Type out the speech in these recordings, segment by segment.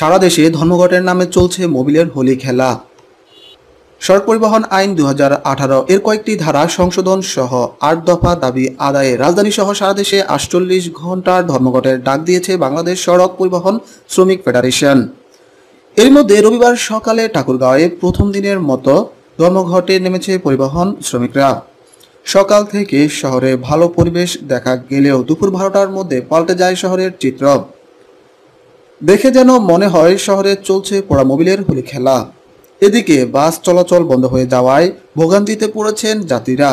সারা দেশে ধর্মঘটের নামে চলছে মোবিলের হোলি খেলা সড়ক পরিবহন আইন দু এর কয়েকটি ধারা সংশোধন সহ আট দফা দাবি আদায়ে রাজধানী সহ সারা দেশে আটচল্লিশ ঘন্টার ধর্মঘটের ডাক দিয়েছে বাংলাদেশ সড়ক পরিবহন শ্রমিক ফেডারেশন এর মধ্যে রবিবার সকালে ঠাকুরগাঁওয়ে প্রথম দিনের মতো ধর্মঘটে নেমেছে পরিবহন শ্রমিকরা সকাল থেকে শহরে ভালো পরিবেশ দেখা গেলেও দুপুর বারোটার মধ্যে পাল্টে যায় শহরের চিত্র দেখে যেন মনে হয় শহরে চলছে পোড়ামোবিলের হোলি খেলা এদিকে বাস চলাচল বন্ধ হয়ে যাওয়ায় ভোগান্তিতে পড়েছেন যাত্রীরা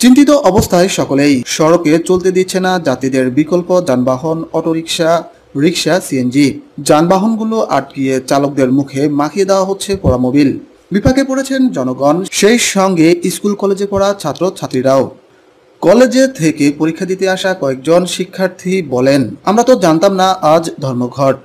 চিন্তিত অবস্থায় সকলেই সড়কে চলতে দিচ্ছে না যাত্রীদের বিকল্প যানবাহন অটোরিকশা রিক্সা সিএনজি যানবাহনগুলো আটকিয়ে চালকদের মুখে মাখিয়ে দেওয়া হচ্ছে পোড়ামোবিল বিপাকে পড়েছেন জনগণ সেই সঙ্গে স্কুল কলেজে পড়া ছাত্র ছাত্রীরাও কলেজে থেকে পরীক্ষা দিতে আসা কয়েকজন শিক্ষার্থী বলেন আমরা তো জানতাম না আজ ধর্মঘট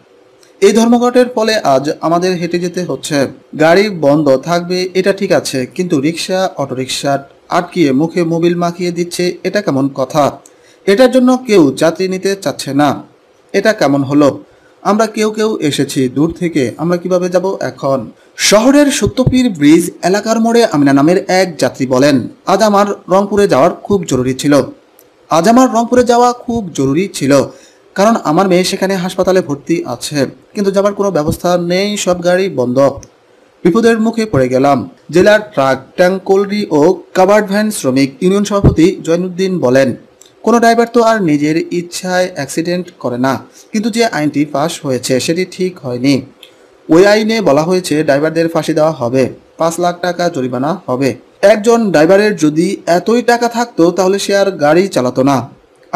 এই ধর্মঘটের ফলে আজ আমাদের হেঁটে যেতে হচ্ছে গাড়ি বন্ধ থাকবে এটা ঠিক আছে কিন্তু রিক্সা অটোরিক্সা আটকিয়ে মুখে মোবিল মাখিয়ে দিচ্ছে এটা কেমন কথা এটার জন্য কেউ যাত্রী নিতে চাচ্ছে না এটা কেমন হলো আমরা কেউ কেউ এসেছি দূর থেকে আমরা কিভাবে যাব এখন শহরের সত্যপীর ব্রিজ এলাকার মোড়ে আমিনা নামের এক যাত্রী বলেন আজ আমার রংপুরে যাওয়ার খুব জরুরি ছিল আজ আমার রংপুরে যাওয়া খুব জরুরি ছিল কারণ আমার মেয়ে সেখানে হাসপাতালে ভর্তি আছে কিন্তু যাবার কোনো ব্যবস্থা নেই সব গাড়ি বন্ধ বিপদের মুখে পড়ে গেলাম জেলার ট্রাক ট্যাঙ্কোলরি ও কাবার্ড ভ্যান শ্রমিক ইউনিয়ন সভাপতি জয়নুদ্দিন বলেন কোনো ড্রাইভার তো আর নিজের ইচ্ছায় অ্যাক্সিডেন্ট করে না কিন্তু যে আইনটি পাশ হয়েছে সেটি ঠিক হয়নি ওই আইনে বলা হয়েছে ড্রাইভারদের ফাঁসি দেওয়া হবে পাঁচ লাখ টাকা জরিমানা হবে একজন ড্রাইভারের যদি এতই টাকা থাকতো তাহলে সে আর গাড়ি চালাতো না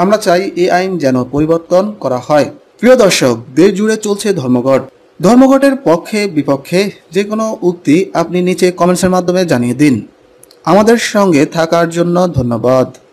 আমরা চাই এই আইন যেন পরিবর্তন করা হয় প্রিয় দর্শক দেশ জুড়ে চলছে ধর্মঘট ধর্মঘটের পক্ষে বিপক্ষে যে কোনো উক্তি আপনি নিচে কমেন্টসের মাধ্যমে জানিয়ে দিন আমাদের সঙ্গে থাকার জন্য ধন্যবাদ